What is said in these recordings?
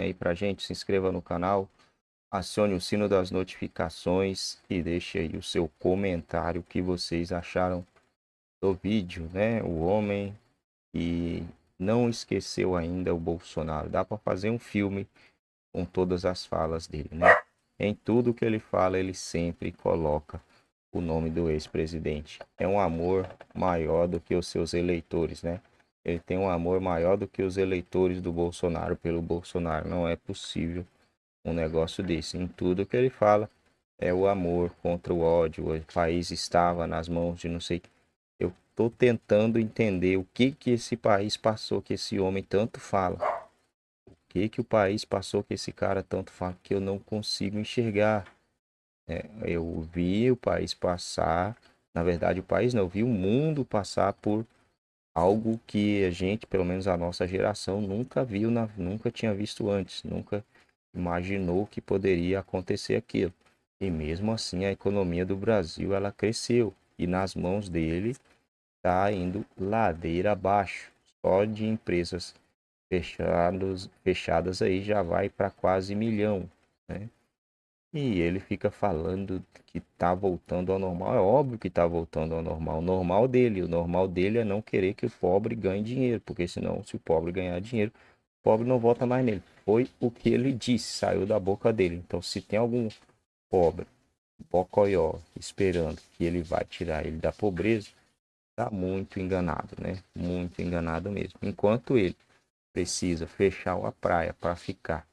aí pra gente, se inscreva no canal, acione o sino das notificações e deixe aí o seu comentário que vocês acharam do vídeo, né? O homem e não esqueceu ainda o Bolsonaro. Dá para fazer um filme com todas as falas dele, né? Em tudo que ele fala, ele sempre coloca o nome do ex-presidente. É um amor maior do que os seus eleitores, né? Ele tem um amor maior do que os eleitores do Bolsonaro pelo Bolsonaro. Não é possível um negócio desse. Em tudo que ele fala é o amor contra o ódio. O país estava nas mãos de não sei. Eu estou tentando entender o que que esse país passou que esse homem tanto fala. O que que o país passou que esse cara tanto fala que eu não consigo enxergar. É, eu vi o país passar, na verdade o país não, eu vi o mundo passar por algo que a gente, pelo menos a nossa geração, nunca viu, na, nunca tinha visto antes, nunca imaginou que poderia acontecer aquilo. E mesmo assim, a economia do Brasil ela cresceu e nas mãos dele está indo ladeira abaixo. Só de empresas fechados, fechadas aí já vai para quase milhão, né? E ele fica falando que tá voltando ao normal. É óbvio que tá voltando ao normal. O normal dele, o normal dele é não querer que o pobre ganhe dinheiro, porque senão se o pobre ganhar dinheiro, o pobre não volta mais nele. Foi o que ele disse, saiu da boca dele. Então se tem algum pobre, bocoió, esperando que ele vai tirar ele da pobreza, tá muito enganado, né? Muito enganado mesmo. Enquanto ele precisa fechar a praia para ficar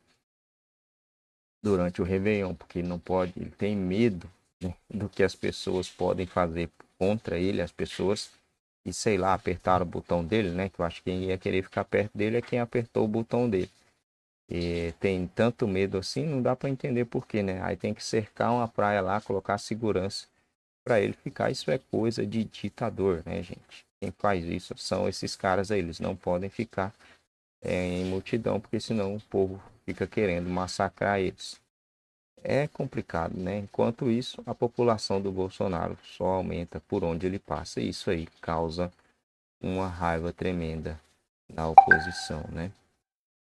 durante o Réveillon, porque ele não pode, ele tem medo né, do que as pessoas podem fazer contra ele, as pessoas, e sei lá, apertar o botão dele, né? Que eu acho que quem ia querer ficar perto dele é quem apertou o botão dele. E tem tanto medo assim, não dá para entender porquê, né? Aí tem que cercar uma praia lá, colocar segurança para ele ficar. Isso é coisa de ditador, né, gente? Quem faz isso são esses caras aí, eles não podem ficar é, em multidão, porque senão o povo fica querendo massacrar eles. É complicado, né? Enquanto isso, a população do Bolsonaro só aumenta por onde ele passa. E isso aí causa uma raiva tremenda na oposição, né?